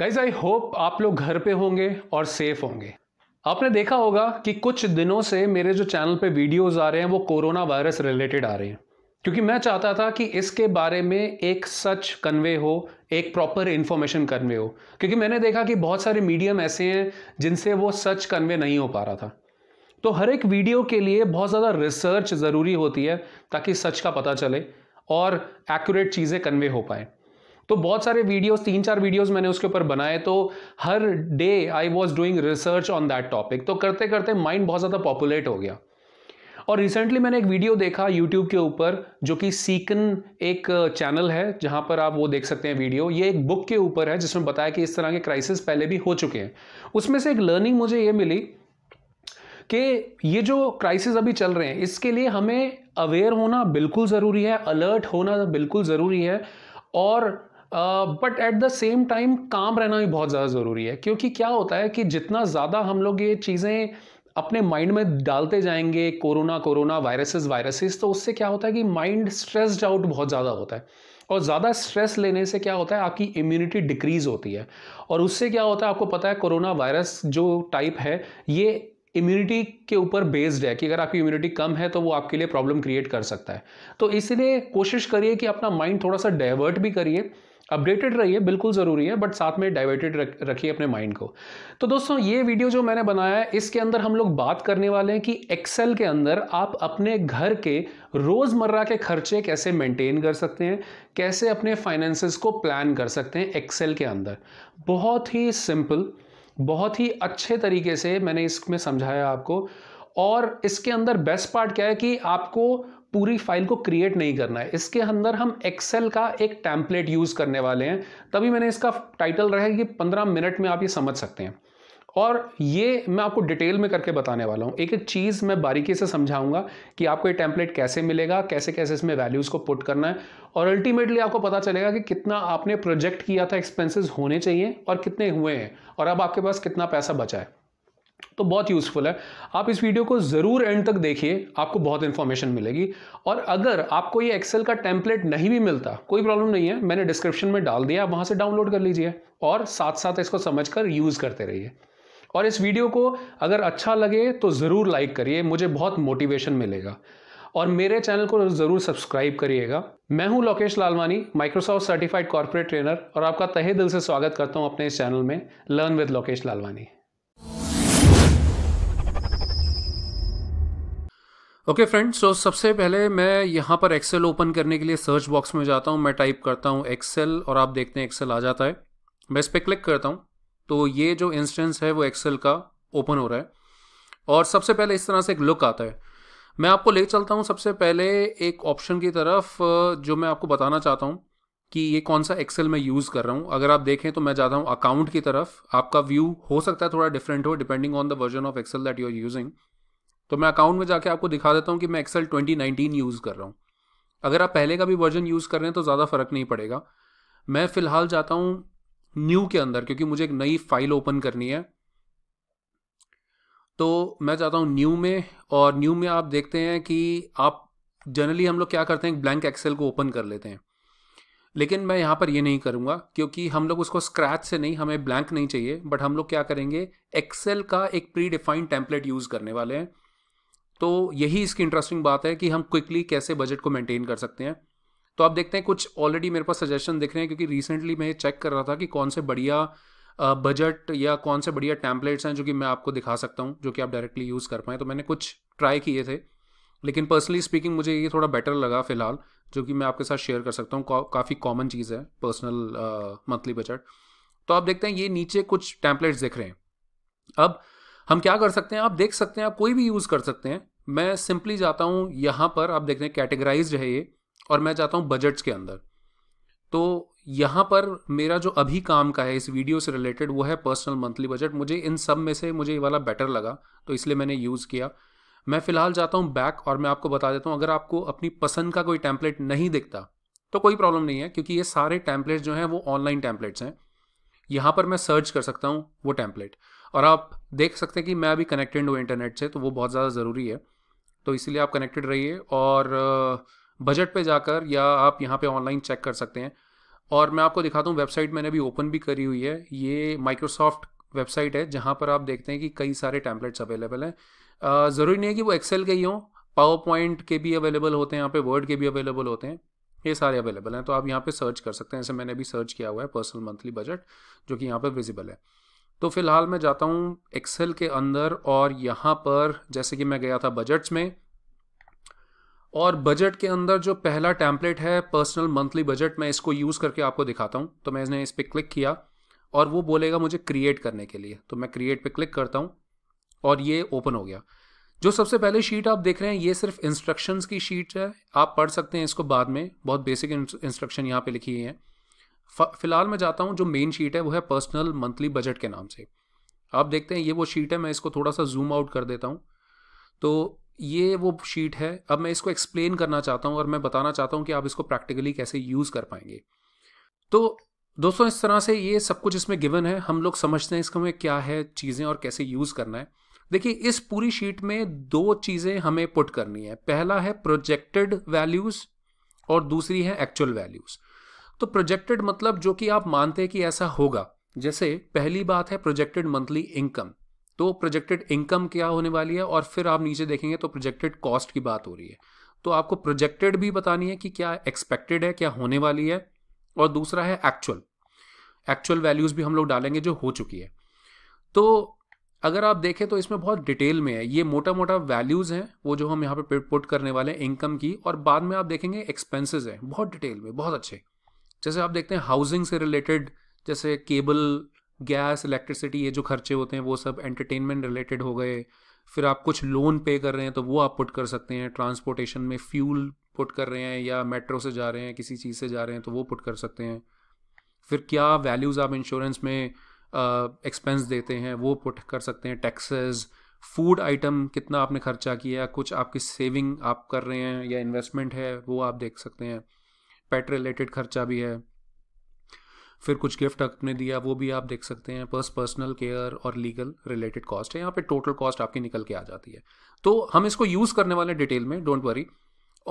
guys I hope आप लोग घर पे होंगे और सेफ होंगे आपने देखा होगा कि कुछ दिनों से मेरे जो चैनल पे वीडियोस आ रहे हैं वो कोरोना वायरस रिलेटेड आ रहे हैं क्योंकि मैं चाहता था कि इसके बारे में एक सच कन्वे हो एक प्रॉपर इन्फॉर्मेशन कन्वे हो क्योंकि मैंने देखा कि बहुत सारे मीडियम ऐसे हैं जिनसे वो सच कन्वे नहीं हो पा रहा था तो हर एक वीडियो के लिए बहुत ज़्यादा रिसर्च ज़रूरी होती है ताकि सच का पता चले और एक्यूरेट चीज़ें कन्वे हो पाएँ तो बहुत सारे वीडियोस तीन चार वीडियोस मैंने उसके ऊपर बनाए तो हर day I was doing research on that topic तो करते करते माइंड बहुत ज़्यादा पॉपुलेट हो गया और रिसेंटली मैंने एक वीडियो देखा यूट्यूब के ऊपर जो कि सीकन एक चैनल है जहां पर आप वो देख सकते हैं वीडियो ये एक बुक के ऊपर है जिसमें बताया कि इस तरह के क्राइसिस पहले भी हो चुके हैं उसमें से एक लर्निंग मुझे ये मिली कि ये जो क्राइसिस अभी चल रहे हैं इसके लिए हमें अवेयर होना बिल्कुल ज़रूरी है अलर्ट होना बिल्कुल ज़रूरी है और but at the same time काम रहना भी बहुत ज़्यादा ज़रूरी है क्योंकि क्या होता है कि जितना ज़्यादा हम लोग ये चीज़ें अपने माइंड में डालते जाएंगे कोरोना कोरोना वायरसेस वायरसेस तो उससे क्या होता है कि माइंड स्ट्रेस्ड आउट बहुत ज़्यादा होता है और ज़्यादा स्ट्रेस लेने से क्या होता है आपकी इम्यूनिटी डिक्रीज़ होती है और उससे क्या होता है आपको पता है कोरोना वायरस जो टाइप है ये इम्यूनिटी के ऊपर बेस्ड है कि अगर आपकी इम्यूनिटी कम है तो वो आपके लिए प्रॉब्लम क्रिएट कर सकता है तो इसलिए कोशिश करिए कि अपना माइंड थोड़ा सा डाइवर्ट भी करिए अपडेटेड रहिए बिल्कुल ज़रूरी है बट साथ में डाइवर्टेड रखिए अपने माइंड को तो दोस्तों ये वीडियो जो मैंने बनाया है इसके अंदर हम लोग बात करने वाले हैं कि एक्सेल के अंदर आप अपने घर के रोज़मर्रा के खर्चे कैसे मेंटेन कर सकते हैं कैसे अपने फाइनेंसेस को प्लान कर सकते हैं एक्सेल के अंदर बहुत ही सिंपल बहुत ही अच्छे तरीके से मैंने इसमें समझाया आपको और इसके अंदर बेस्ट पार्ट क्या है कि आपको पूरी फाइल को क्रिएट नहीं करना है इसके अंदर हम एक्सेल का एक टैम्पलेट यूज़ करने वाले हैं तभी मैंने इसका टाइटल रखा है कि पंद्रह मिनट में आप ये समझ सकते हैं और ये मैं आपको डिटेल में करके बताने वाला हूँ एक एक चीज़ मैं बारीकी से समझाऊंगा कि आपको ये टेम्पलेट कैसे मिलेगा कैसे कैसे इसमें वैल्यूज़ को पुट करना है और अल्टीमेटली आपको पता चलेगा कि कितना आपने प्रोजेक्ट किया था एक्सपेंसेस होने चाहिए और कितने हुए हैं और अब आपके पास कितना पैसा बचा है तो बहुत यूज़फुल है आप इस वीडियो को ज़रूर एंड तक देखिए आपको बहुत इन्फॉर्मेशन मिलेगी और अगर आपको ये एक्सेल का टेम्पलेट नहीं भी मिलता कोई प्रॉब्लम नहीं है मैंने डिस्क्रिप्शन में डाल दिया आप वहां से डाउनलोड कर लीजिए और साथ साथ इसको समझ कर यूज़ करते रहिए और इस वीडियो को अगर अच्छा लगे तो ज़रूर लाइक करिए मुझे बहुत मोटिवेशन मिलेगा और मेरे चैनल को ज़रूर सब्सक्राइब करिएगा मैं हूं Lokesh Lalwani Microsoft certified corporate trainer और आपका तहे दिल से स्वागत करता हूं अपने इस चैनल में learn with Lokesh Lalwani okay friends so सबसे पहले मैं यहाँ पर एक्सेल ओपन करने के लिए सर्च बॉक्स में जाता हूँ मैं टाइप करता हूँ एक्सेल और आप देखते हैं एक्सेल आ जाता है मैं इस पर क्लिक करता हूँ तो ये जो इंस्टेंस है वो एक्सेल का ओपन हो रहा है और सबसे पहले इस तरह से एक लुक आता है मैं आपको ले चलता हूँ सबसे पहले एक ऑप्शन की तरफ जो मैं आपको बताना चाहता हूँ कि ये कौन सा एक्सेल मैं यूज़ कर रहा हूँ अगर आप देखें तो मैं जाता हूँ अकाउंट की तरफ आपका व्यू हो सकता है थोड़ा डिफरेंट हो depending on the version of Excel that you are using तो मैं अकाउंट में जाके आपको दिखा देता हूँ कि मैं एक्सेल 2019 यूज़ कर रहा हूँ अगर आप पहले का भी वर्जन यूज़ कर रहे हैं तो ज़्यादा फ़र्क नहीं पड़ेगा मैं फ़िलहाल जाता हूँ न्यू के अंदर क्योंकि मुझे एक नई फाइल ओपन करनी है तो मैं जाता हूँ न्यू में और न्यू में आप देखते हैं कि आप जनरली हम लोग क्या करते हैं ब्लैंक एक्सेल को ओपन कर लेते हैं लेकिन मैं यहाँ पर ये नहीं करूँगा क्योंकि हम लोग उसको स्क्रैच से नहीं हमें ब्लैंक नहीं चाहिए बट हम लोग क्या करेंगे एक्सेल का एक प्री डिफाइंड टेम्पलेट यूज़ करने वाले हैं तो यही इसकी इंटरेस्टिंग बात है कि हम क्विकली कैसे बजट को मेंटेन कर सकते हैं तो आप देखते हैं कुछ ऑलरेडी मेरे पास सजेशन दिख रहे हैं क्योंकि रिसेंटली मैं चेक कर रहा था कि कौन से बढ़िया बजट या कौन से बढ़िया टैम्पलेट्स हैं जो कि मैं आपको दिखा सकता हूँ जो कि आप डायरेक्टली यूज़ कर पाएँ तो मैंने कुछ ट्राई किए थे लेकिन पर्सनली स्पीकिंग मुझे ये थोड़ा बेटर लगा फिलहाल जो कि मैं आपके साथ शेयर कर सकता हूँ का, काफ़ी कॉमन चीज़ है पर्सनल मंथली बजट तो आप देखते हैं ये नीचे कुछ टैम्पलेट्स दिख रहे हैं अब हम क्या कर सकते हैं आप देख सकते हैं आप कोई भी यूज़ कर सकते हैं मैं सिंपली जाता हूँ यहाँ पर आप देख रहे हैं कैटेगराइज है ये और मैं जाता हूँ बजट्स के अंदर तो यहाँ पर मेरा जो अभी काम का है इस वीडियो से रिलेटेड वो है पर्सनल मंथली बजट मुझे इन सब में से मुझे ये वाला बेटर लगा तो इसलिए मैंने यूज़ किया मैं फ़िलहाल जाता हूँ बैक और मैं आपको बता देता हूँ अगर आपको अपनी पसंद का कोई टैंपलेट नहीं दिखता तो कोई प्रॉब्लम नहीं है क्योंकि ये सारे टैंपलेट्स जो हैं वो ऑनलाइन टैंपलेट्स हैं यहाँ पर मैं सर्च कर सकता हूँ वो टैंपलेट और आप देख सकते हैं कि मैं अभी कनेक्टेड हूँ इंटरनेट से तो वो बहुत ज़्यादा ज़रूरी है तो इसीलिए आप कनेक्टेड रहिए और बजट पे जाकर या आप यहाँ पे ऑनलाइन चेक कर सकते हैं और मैं आपको दिखाता हूँ वेबसाइट मैंने अभी ओपन भी करी हुई है ये माइक्रोसॉफ्ट वेबसाइट है जहाँ पर आप देखते हैं कि कई सारे टैंपलेट्स अवेलेबल हैं ज़रूरी नहीं है कि वो एक्सेल के ही हों पावर पॉइंट के भी अवेलेबल होते हैं यहाँ पे वर्ड के भी अवेलेबल होते हैं ये सारे अवेलेबल हैं तो आप यहाँ पे सर्च कर सकते हैं जैसे मैंने अभी सर्च किया हुआ है पर्सनल मंथली बजट जो कि यहाँ पे विजिबल है तो फ़िलहाल मैं जाता हूँ एक्सेल के अंदर और यहाँ पर जैसे कि मैं गया था बजट्स में और बजट के अंदर जो पहला टैम्पलेट है पर्सनल मंथली बजट मैं इसको यूज़ करके आपको दिखाता हूँ तो मैंने इस पर क्लिक किया और वो बोलेगा मुझे क्रिएट करने के लिए तो मैं क्रिएट पे क्लिक करता हूँ और ये ओपन हो गया जो सबसे पहले शीट आप देख रहे हैं ये सिर्फ इंस्ट्रक्शंस की शीट है आप पढ़ सकते हैं इसको बाद में बहुत बेसिक इंस्ट्रक्शन यहाँ पे लिखी हुई है फिलहाल मैं जाता हूँ जो मेन शीट है वो है पर्सनल मंथली बजट के नाम से आप देखते हैं ये वो शीट है मैं इसको थोड़ा सा जूम आउट कर देता हूँ तो ये वो शीट है अब मैं इसको एक्सप्लेन करना चाहता हूँ और मैं बताना चाहता हूँ कि आप इसको प्रैक्टिकली कैसे यूज़ कर पाएंगे तो दोस्तों इस तरह से ये सब कुछ इसमें गिवन है हम लोग समझते हैं इसमें क्या है चीज़ें और कैसे यूज़ करना है देखिए इस पूरी शीट में दो चीज़ें हमें पुट करनी है पहला है प्रोजेक्टेड वैल्यूज़ और दूसरी है एक्चुअल वैल्यूज़ तो प्रोजेक्टेड मतलब जो कि आप मानते हैं कि ऐसा होगा जैसे पहली बात है प्रोजेक्टेड मंथली इनकम तो प्रोजेक्टेड इनकम क्या होने वाली है और फिर आप नीचे देखेंगे तो प्रोजेक्टेड कॉस्ट की बात हो रही है तो आपको प्रोजेक्टेड भी बतानी है कि क्या एक्सपेक्टेड है क्या होने वाली है और दूसरा है एक्चुअल एक्चुअल वैल्यूज़ भी हम लोग डालेंगे जो हो चुकी है तो अगर आप देखें तो इसमें बहुत डिटेल में है ये मोटा मोटा वैल्यूज़ हैं वो जो हम यहाँ पे पुट करने वाले हैं इनकम की और बाद में आप देखेंगे एक्सपेंसेस हैं बहुत डिटेल में बहुत अच्छे जैसे आप देखते हैं हाउसिंग से रिलेटेड जैसे केबल गैस इलेक्ट्रिसिटी ये जो खर्चे होते हैं वो सब एंटरटेनमेंट रिलेटेड हो गए फिर आप कुछ लोन पे कर रहे हैं तो वो आप पुट कर सकते हैं ट्रांसपोर्टेशन में फ्यूल पुट कर रहे हैं या मेट्रो से जा रहे हैं किसी चीज़ से जा रहे हैं तो वो पुट कर सकते हैं फिर क्या वैल्यूज़ आप इंश्योरेंस में एक्सपेंस uh, देते हैं वो पुट कर सकते हैं टैक्सेस फूड आइटम कितना आपने खर्चा किया कुछ आपकी सेविंग आप कर रहे हैं या इन्वेस्टमेंट है वो आप देख सकते हैं पेट रिलेटेड खर्चा भी है फिर कुछ गिफ्ट आपने दिया वो भी आप देख सकते हैं पर्स पर्सनल केयर और लीगल रिलेटेड कॉस्ट है यहाँ पे टोटल कॉस्ट आपकी निकल के आ जाती है तो हम इसको यूज़ करने वाले डिटेल में डोंट वरी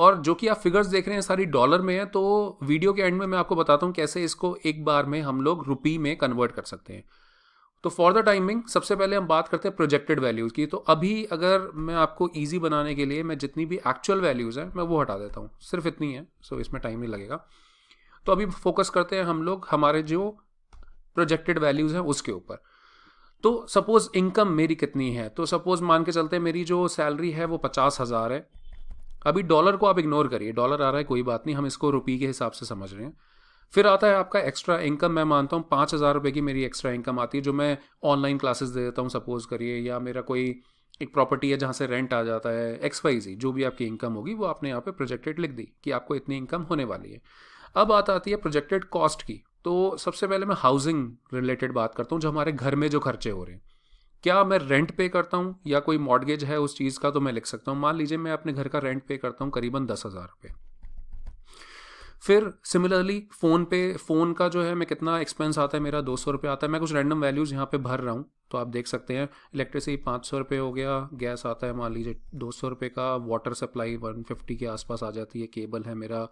और जो कि आप फिगर्स देख रहे हैं सारी डॉलर में है तो वीडियो के एंड में मैं आपको बताता हूँ कैसे इसको एक बार में हम लोग रुपी में कन्वर्ट कर सकते हैं तो फॉर द टाइमिंग सबसे पहले हम बात करते हैं प्रोजेक्टेड वैल्यूज़ की तो अभी अगर मैं आपको ईजी बनाने के लिए मैं जितनी भी एक्चुअल वैल्यूज़ हैं मैं वो हटा देता हूँ सिर्फ इतनी है सो so इसमें टाइम नहीं लगेगा तो अभी फोकस करते हैं हम लोग हमारे जो प्रोजेक्टेड वैल्यूज़ हैं उसके ऊपर तो सपोज़ इनकम मेरी कितनी है तो सपोज़ मान के चलते मेरी जो सैलरी है वो पचास हज़ार है अभी डॉलर को आप इग्नोर करिए डॉलर आ रहा है कोई बात नहीं हम इसको रुपी के हिसाब से समझ रहे हैं फिर आता है आपका एक्स्ट्रा इनकम मैं मानता हूँ पाँच हज़ार रुपये की मेरी एक्स्ट्रा इनकम आती है जो मैं ऑनलाइन क्लासेस दे देता हूँ सपोज़ करिए या मेरा कोई एक प्रॉपर्टी है जहाँ से रेंट आ जाता है एक्स वाई जी जो भी आपकी इनकम होगी वो आपने यहाँ पे प्रोजेक्टेड लिख दी कि आपको इतनी इनकम होने वाली है अब बात आती है प्रोजेक्टेड कॉस्ट की तो सबसे पहले मैं हाउसिंग रिलेटेड बात करता हूँ जो हमारे घर में जो खर्चे हो रहे हैं क्या मैं रेंट पे करता हूँ या कोई मॉडगेज है उस चीज़ का तो मैं लिख सकता हूँ मान लीजिए मैं अपने घर का रेंट पे करता हूँ करीबन दस हज़ार रुपये फिर सिमिलरली फ़ोन पे फ़ोन का जो है मैं कितना एक्सपेंस आता है मेरा दो सौ रुपये आता है मैं कुछ रैंडम वैल्यूज़ यहाँ पे भर रहा हूँ तो आप देख सकते हैं इलेक्ट्रिसिटी पाँच सौ रुपये हो गया गैस आता है मान लीजिए दो सौ रुपये का वाटर सप्लाई वन फिफ्टी के आसपास आ जाती है केबल है मेरा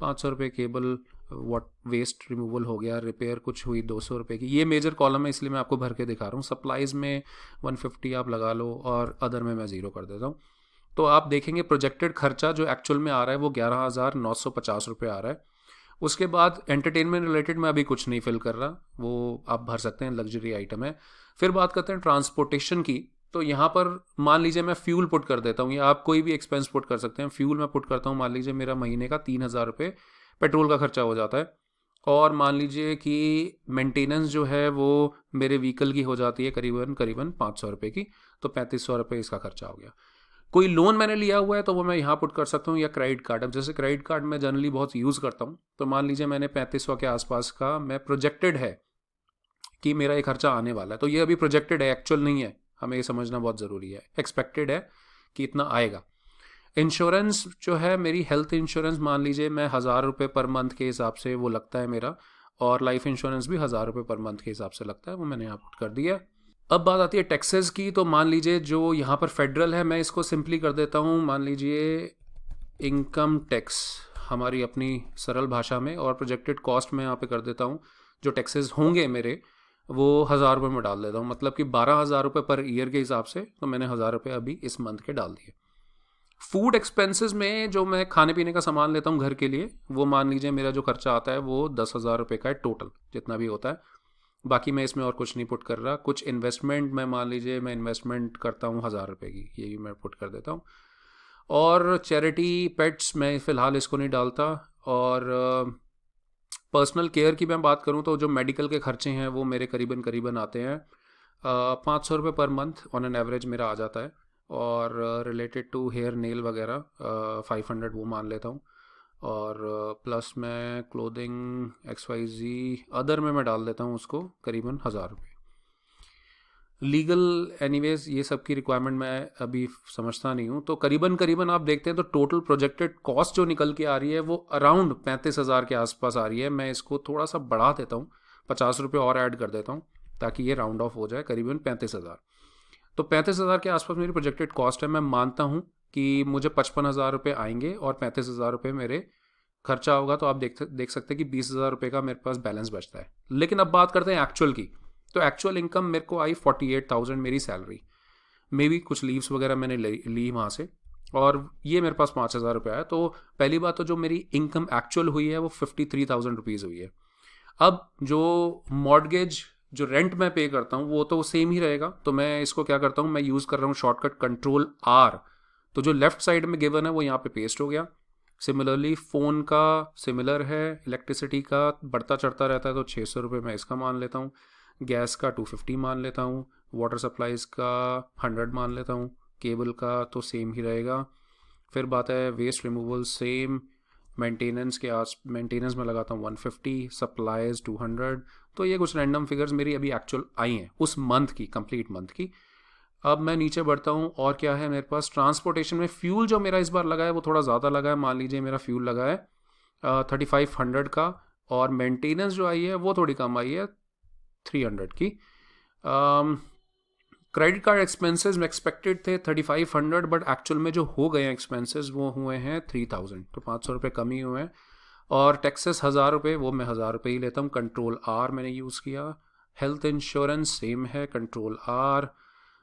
पाँच सौ रुपये केबल वाट वेस्ट रिमूवल हो गया रिपेयर कुछ हुई दो सौ रुपये की ये मेजर कॉलम है इसलिए मैं आपको भर के दिखा रहा हूँ सप्लाइज़ में वन फिफ्टी आप लगा लो और अदर में मैं ज़ीरो कर देता हूँ तो आप देखेंगे प्रोजेक्टेड खर्चा जो एक्चुअल में आ रहा है वो ग्यारह हज़ार नौ सौ पचास रुपये आ रहा है उसके बाद एंटरटेनमेंट रिलेटेड मैं अभी कुछ नहीं फिल कर रहा वो आप भर सकते हैं लग्जरी आइटम है फिर बात करते हैं ट्रांसपोर्टेशन की तो यहाँ पर मान लीजिए मैं फ्यूल पुट कर देता हूँ या आप कोई भी एक्सपेंस पुट कर सकते हैं फ्यूल मैं पुट करता हूँ मान लीजिए मेरा महीने का तीन हज़ार रुपये पेट्रोल का खर्चा हो जाता है और मान लीजिए कि मेंटेनेंस जो है वो मेरे व्हीकल की हो जाती है करीबन करीबन पाँच सौ रुपये की तो पैंतीस सौ रुपये इसका खर्चा हो गया कोई लोन मैंने लिया हुआ है तो वो मैं यहाँ पुट कर सकता हूँ या क्रेडिट कार्ड अब जैसे क्रेडिट कार्ड मैं जनरली बहुत यूज़ करता हूँ तो मान लीजिए मैंने पैंतीस सौ के आसपास का मैं प्रोजेक्टेड है कि मेरा ये खर्चा आने वाला है तो ये अभी प्रोजेक्टेड है एक्चुअल नहीं है हमें ये समझना बहुत ज़रूरी है एक्सपेक्टेड है कि इतना आएगा इंश्योरेंस जो है मेरी हेल्थ इंश्योरेंस मान लीजिए मैं हज़ार रुपये पर मंथ के हिसाब से वो लगता है मेरा और लाइफ इंश्योरेंस भी हज़ार रुपये पर मंथ के हिसाब से लगता है वो मैंने यहाँ पुट कर दिया अब बात आती है टैक्सेस की तो मान लीजिए जो यहाँ पर फेडरल है मैं इसको सिंपली कर देता हूँ मान लीजिए इनकम टैक्स हमारी अपनी सरल भाषा में और प्रोजेक्टेड कॉस्ट में यहाँ पे कर देता हूँ जो टैक्सेस होंगे मेरे वो हज़ार रुपये में डाल देता हूँ मतलब कि बारह हज़ार रुपये पर ईयर के हिसाब से तो मैंने हज़ार रुपये अभी इस मंथ के डाल दिए फूड एक्सपेंसेस में जो मैं खाने पीने का सामान लेता हूँ घर के लिए वो मान लीजिए मेरा जो खर्चा आता है वो दस हज़ार रुपये का है टोटल जितना भी होता है बाकी मैं इसमें और कुछ नहीं पुट कर रहा कुछ इन्वेस्टमेंट मैं मान लीजिए मैं इन्वेस्टमेंट करता हूँ हज़ार रुपये की ये भी मैं पुट कर देता हूँ और चैरिटी पेट्स मैं फ़िलहाल इसको नहीं डालता और पर्सनल केयर की मैं बात करूँ तो जो मेडिकल के खर्चे हैं वो मेरे करीबन करीबन आते हैं पाँच सौ रुपये per month on an average मेरा आ जाता है और रिलेटेड टू हेयर नेल वगैरह फाइव हंड्रेड वो मान लेता हूँ और प्लस मैं clothing X Y Z other में मैं डाल देता हूँ उसको करीबन हज़ार रुपये लीगल एनीवेज ये सब की रिक्वायरमेंट मैं अभी समझता नहीं हूँ तो करीबन करीबन आप देखते हैं तो टोटल प्रोजेक्टेड कॉस्ट जो निकल के आ रही है वो अराउंड पैंतीस हज़ार के आसपास आ रही है मैं इसको थोड़ा सा बढ़ा देता हूँ पचास रुपये और ऐड कर देता हूँ ताकि ये राउंड ऑफ हो जाए करीबन पैंतीस हज़ार तो पैंतीस हज़ार के आसपास मेरी प्रोजेक्टेड कॉस्ट है मैं मानता हूँ कि मुझे पचपन हज़ार रुपये आएंगे और पैंतीस हज़ार रुपये मेरे खर्चा होगा तो आप देख देख सकते हैं कि बीस हज़ार रुपये का मेरे पास बैलेंस बचता है लेकिन अब बात करते हैं एक्चुअल की तो एक्चुअल इनकम मेरे को आई फोर्टी एट थाउजेंड मेरी सैलरी मे बी कुछ लीव्स वगैरह मैंने ली, ली वहाँ से और ये मेरे पास पाँच हज़ार रुपये आया तो पहली बात तो जो मेरी इनकम एक्चुअल हुई है वो फिफ्टी थ्री थाउजेंड रुपीज़ हुई है अब जो मॉडगेज जो रेंट मैं पे करता हूँ वो तो सेम ही रहेगा तो मैं इसको क्या करता हूँ मैं यूज़ कर रहा हूँ शॉर्टकट कंट्रोल आर तो जो लेफ्ट साइड में गिवन है वो यहाँ पे पेस्ट हो गया सिमिलरली फ़ोन का सिमिलर है इलेक्ट्रिसिटी का बढ़ता चढ़ता रहता है तो छः सौ रुपये मैं इसका मान लेता हूँ गैस का टू फिफ्टी मान लेता हूँ वाटर सप्लाईज का हंड्रेड मान लेता हूँ केबल का तो सेम ही रहेगा फिर बात है वेस्ट रिमूवल सेम मेंटेनेंस के आस मेंटेनेंस में लगाता हूँ 150 सप्लाईज हंड्रेड तो ये कुछ रैंडम फिगर्स मेरी अभी एक्चुअल आई हैं उस मंथ की कंप्लीट मंथ की अब मैं नीचे बढ़ता हूँ और क्या है मेरे पास ट्रांसपोर्टेशन में फ्यूल जो मेरा इस बार लगा है वो थोड़ा ज़्यादा लगा है मान लीजिए मेरा फ्यूल लगा है थर्टी फाइव हंड्रेड का और मेंटेनेंस जो आई है वो थोड़ी कम आई है थ्री हंड्रेड की क्रेडिट कार्ड एक्सपेंसेस एक्सपेक्टेड थे thirty five hundred but actual में जो हो गए हैं एक्सपेंसेस वो हुए हैं थ्री थाउजेंड तो पाँच सौ रुपये कम ही हुए हैं और टैक्सेस हज़ार रुपये वो मैं हज़ार रुपये ही लेता हूँ कंट्रोल आर मैंने यूज़ किया हेल्थ इंश्योरेंस सेम है control R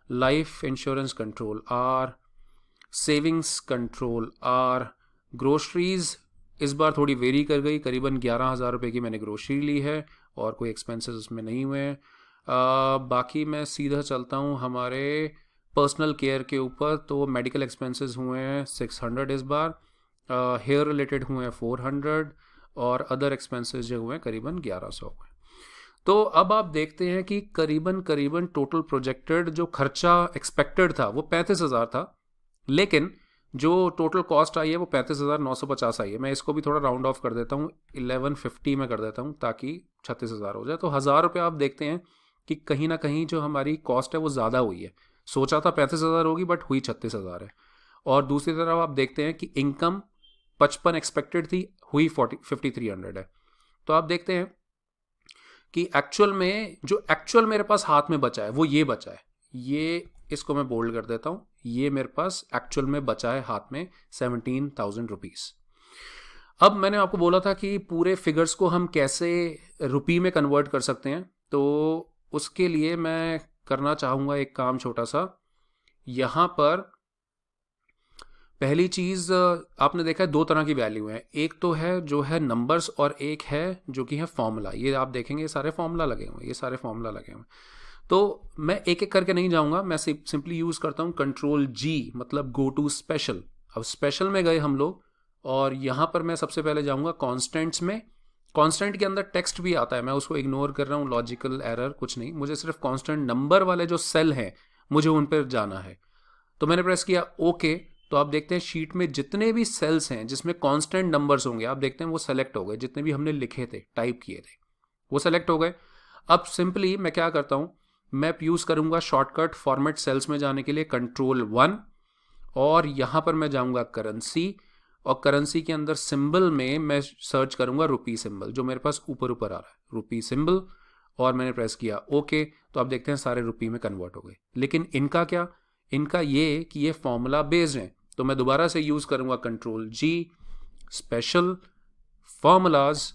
life insurance control R, savings control R groceries इस बार थोड़ी वेरी कर गई करीबन ग्यारह हज़ार रुपये की मैंने ग्रोसरी ली है और कोई एक्सपेंसेस उसमें नहीं हुए हैं बाकी मैं सीधा चलता हूँ हमारे पर्सनल केयर के ऊपर तो मेडिकल एक्सपेंसेस हुए हैं सिक्स हंड्रेड इस बार हेयर रिलेटेड हुए हैं फोर हंड्रेड और अदर एक्सपेंसेस जो हुए हैं करीबन ग्यारह सौ हुए तो अब आप देखते हैं कि करीबन करीबन टोटल प्रोजेक्टेड जो खर्चा एक्सपेक्टेड था वो पैंतीस हज़ार था लेकिन जो टोटल कॉस्ट आई है वो पैंतीस हज़ार नौ सौ पचास आई है मैं इसको भी थोड़ा राउंड ऑफ कर देता हूँ इलेवन फिफ्टी में कर देता हूँ ताकि छत्तीस हज़ार हो जाए तो हज़ार रुपये आप देखते हैं कि कहीं ना कहीं जो हमारी कॉस्ट है वो ज़्यादा हुई है सोचा था पैंतीस हज़ार होगी बट हुई छत्तीस हज़ार है और दूसरी तरफ आप देखते हैं कि इनकम पचपन एक्सपेक्टेड थी हुई फोर्टी फिफ्टी थ्री हंड्रेड है तो आप देखते हैं कि एक्चुअल में जो एक्चुअल मेरे पास हाथ में बचा है वो ये बचा है ये इसको मैं बोल्ड कर देता हूँ ये मेरे पास एक्चुअल में बचा है हाथ में सेवनटीन थाउजेंड रुपीज़ अब मैंने आपको बोला था कि पूरे फिगर्स को हम कैसे रुपी में कन्वर्ट कर सकते हैं तो उसके लिए मैं करना चाहूँगा एक काम छोटा सा यहाँ पर पहली चीज़ आपने देखा है दो तरह की वैल्यू है एक तो है जो है नंबर्स और एक है जो कि है फॉर्मूला ये आप देखेंगे ये सारे फॉर्मूला लगे हुए ये सारे फॉर्मूला लगे हुए तो मैं एक एक करके नहीं जाऊंगा मैं सिंपली यूज़ करता हूं कंट्रोल जी मतलब गो टू स्पेशल अब स्पेशल में गए हम लोग और यहां पर मैं सबसे पहले जाऊँगा कॉन्स्टेंट्स में कॉन्स्टेंट के अंदर टेक्स्ट भी आता है मैं उसको इग्नोर कर रहा हूँ लॉजिकल एरर कुछ नहीं मुझे सिर्फ कॉन्स्टेंट नंबर वाले जो सेल हैं मुझे उन पर जाना है तो मैंने प्रेस किया ओके okay, तो आप देखते हैं शीट में जितने भी सेल्स हैं जिसमें कांस्टेंट नंबर्स होंगे आप देखते हैं वो सेलेक्ट हो गए जितने भी हमने लिखे थे टाइप किए थे वो सेलेक्ट हो गए अब सिंपली मैं क्या करता हूँ मैं यूज़ करूँगा शॉर्टकट फॉर्मेट सेल्स में जाने के लिए कंट्रोल वन और यहाँ पर मैं जाऊँगा करेंसी और करेंसी के अंदर सिंबल में मैं सर्च करूँगा रुपी सिंबल जो मेरे पास ऊपर ऊपर आ रहा है रुपी सिंबल और मैंने प्रेस किया ओके तो आप देखते हैं सारे रुपी में कन्वर्ट हो गए लेकिन इनका क्या इनका ये कि ये फॉर्मूला बेस्ड है तो मैं दोबारा से यूज़ करूँगा कंट्रोल जी स्पेशल फॉर्मूलाज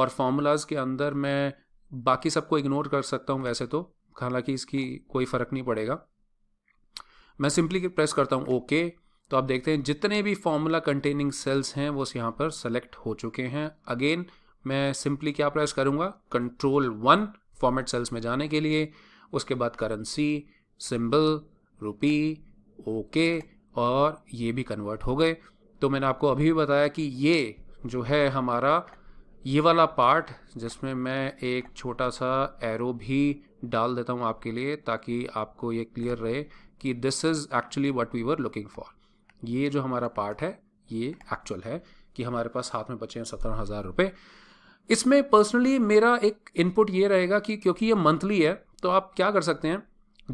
और फॉर्मूलाज के अंदर मैं बाकी सबको इग्नोर कर सकता हूँ वैसे तो हालांकि इसकी कोई फ़र्क नहीं पड़ेगा मैं सिंपली प्रेस करता हूँ ओके okay, तो आप देखते हैं जितने भी फॉर्मूला कंटेनिंग सेल्स हैं वो यहाँ पर सेलेक्ट हो चुके हैं अगेन मैं सिंपली क्या प्रेस करूँगा कंट्रोल वन फॉर्मेट सेल्स में जाने के लिए उसके बाद करेंसी सिंबल रुपी ओके और ये भी कन्वर्ट हो गए तो मैंने आपको अभी भी बताया कि ये जो है हमारा ये वाला पार्ट जिसमें मैं एक छोटा सा एरो भी डाल देता हूँ आपके लिए ताकि आपको ये क्लियर रहे कि this is actually what we were looking for ये जो हमारा पार्ट है ये एक्चुअल है कि हमारे पास हाथ में बचे हैं सत्रह हज़ार रुपये इसमें पर्सनली मेरा एक इनपुट ये रहेगा कि क्योंकि ये मंथली है तो आप क्या कर सकते हैं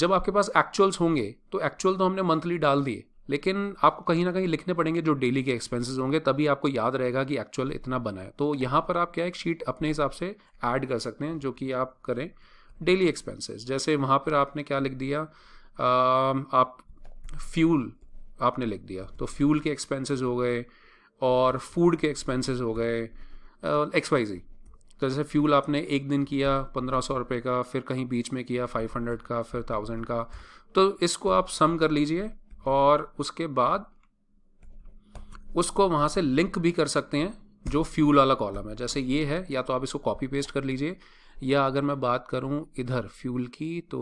जब आपके पास एक्चुअल्स होंगे तो एक्चुअल तो हमने मंथली डाल दिए लेकिन आपको कहीं ना कहीं लिखने पड़ेंगे जो डेली के एक्सपेंसेस होंगे तभी आपको याद रहेगा कि एक्चुअल इतना बना है तो यहाँ पर आप क्या एक शीट अपने हिसाब से ऐड कर सकते हैं जो कि आप करें डेली एक्सपेंसेस जैसे वहाँ पर आपने क्या लिख दिया आ, आप फ्यूल आपने लिख दिया तो फ्यूल के एक्सपेंसेस हो गए और फूड के एक्सपेंसेस हो गए एक्स वाई जी तो जैसे फ्यूल आपने एक दिन किया पंद्रह सौ रुपये का फिर कहीं बीच में किया फाइव हंड्रेड का फिर थाउजेंड का तो इसको आप सम कर लीजिए और उसके बाद उसको वहाँ से लिंक भी कर सकते हैं जो फ्यूल वाला कॉलम है जैसे ये है या तो आप इसको कॉपी पेस्ट कर लीजिए या अगर मैं बात करूँ इधर फ्यूल की तो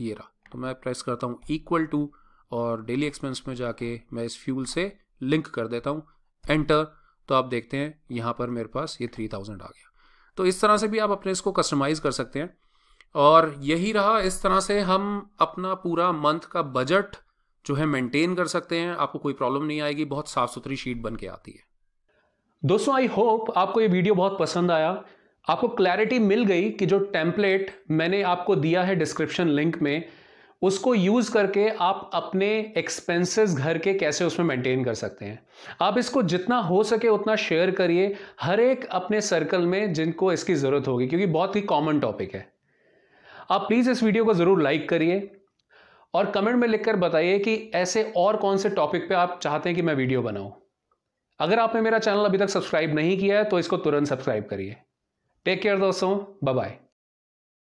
ये रहा तो मैं प्रेस करता हूँ इक्वल टू और डेली एक्सपेंस में जाके मैं इस फ्यूल से लिंक कर देता हूँ एंटर तो आप देखते हैं यहाँ पर मेरे पास ये थ्री थाउजेंड आ गया तो इस तरह से भी आप अपने इसको कस्टमाइज़ कर सकते हैं और यही रहा इस तरह से हम अपना पूरा मंथ का बजट जो है मेंटेन कर सकते हैं आपको कोई प्रॉब्लम नहीं आएगी बहुत साफ़ सुथरी शीट बन के आती है दोस्तों आई होप आपको ये वीडियो बहुत पसंद आया आपको क्लैरिटी मिल गई कि जो टेम्पलेट मैंने आपको दिया है डिस्क्रिप्शन लिंक में उसको यूज़ करके आप अपने एक्सपेंसेस घर के कैसे उसमें मेंटेन कर सकते हैं आप इसको जितना हो सके उतना शेयर करिए हर एक अपने सर्कल में जिनको इसकी ज़रूरत होगी क्योंकि बहुत ही कॉमन टॉपिक है आप प्लीज़ इस वीडियो को ज़रूर लाइक करिए और कमेंट में लिखकर बताइए कि ऐसे और कौन से टॉपिक पे आप चाहते हैं कि मैं वीडियो बनाऊं अगर आपने मेरा चैनल अभी तक सब्सक्राइब नहीं किया है तो इसको तुरंत सब्सक्राइब करिए टेक केयर दोस्तों बाय बाय